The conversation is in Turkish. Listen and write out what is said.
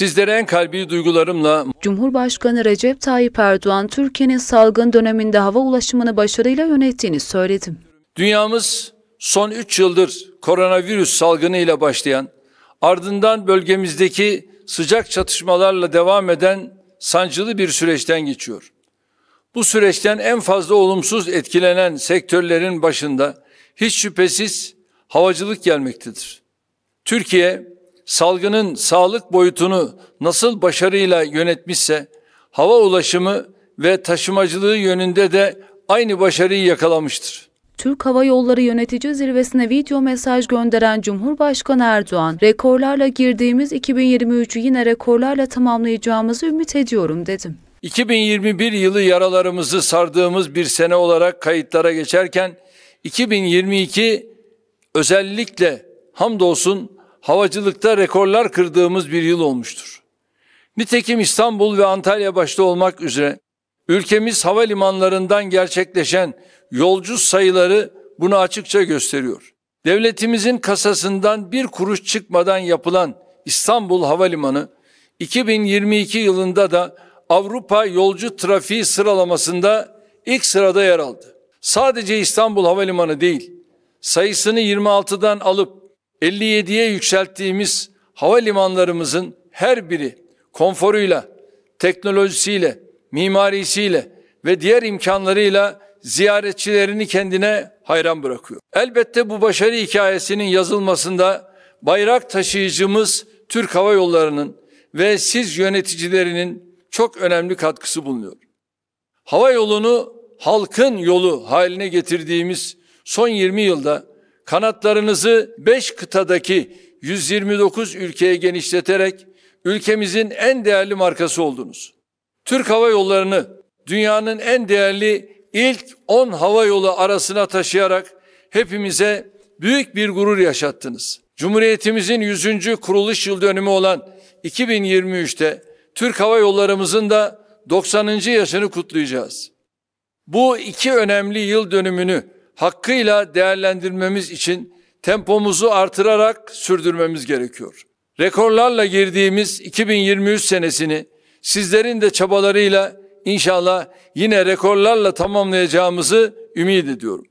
Sizlere en kalbi duygularımla Cumhurbaşkanı Recep Tayyip Erdoğan Türkiye'nin salgın döneminde hava ulaşımını başarıyla yönettiğini söyledi. Dünyamız son 3 yıldır koronavirüs salgını ile başlayan, ardından bölgemizdeki sıcak çatışmalarla devam eden sancılı bir süreçten geçiyor. Bu süreçten en fazla olumsuz etkilenen sektörlerin başında hiç şüphesiz havacılık gelmektedir. Türkiye salgının sağlık boyutunu nasıl başarıyla yönetmişse hava ulaşımı ve taşımacılığı yönünde de aynı başarıyı yakalamıştır. Türk Hava Yolları Yönetici Zirvesi'ne video mesaj gönderen Cumhurbaşkanı Erdoğan, rekorlarla girdiğimiz 2023'ü yine rekorlarla tamamlayacağımızı ümit ediyorum dedim. 2021 yılı yaralarımızı sardığımız bir sene olarak kayıtlara geçerken 2022 özellikle hamdolsun havacılıkta rekorlar kırdığımız bir yıl olmuştur. Nitekim İstanbul ve Antalya başta olmak üzere ülkemiz havalimanlarından gerçekleşen yolcu sayıları bunu açıkça gösteriyor. Devletimizin kasasından bir kuruş çıkmadan yapılan İstanbul Havalimanı 2022 yılında da Avrupa yolcu trafiği sıralamasında ilk sırada yer aldı. Sadece İstanbul Havalimanı değil, sayısını 26'dan alıp 57'ye yükselttiğimiz havalimanlarımızın her biri konforuyla, teknolojisiyle, mimarisiyle ve diğer imkanlarıyla ziyaretçilerini kendine hayran bırakıyor. Elbette bu başarı hikayesinin yazılmasında bayrak taşıyıcımız Türk Hava Yolları'nın ve siz yöneticilerinin çok önemli katkısı bulunuyor. Hava yolunu halkın yolu haline getirdiğimiz son 20 yılda Kanatlarınızı 5 kıtadaki 129 ülkeye genişleterek ülkemizin en değerli markası oldunuz. Türk Hava Yolları'nı dünyanın en değerli ilk 10 hava yolu arasına taşıyarak hepimize büyük bir gurur yaşattınız. Cumhuriyetimizin 100. kuruluş yıl dönümü olan 2023'te Türk Hava Yollarımızın da 90. yaşını kutlayacağız. Bu iki önemli yıl dönümünü hakkıyla değerlendirmemiz için tempomuzu artırarak sürdürmemiz gerekiyor. Rekorlarla girdiğimiz 2023 senesini sizlerin de çabalarıyla inşallah yine rekorlarla tamamlayacağımızı ümit ediyorum.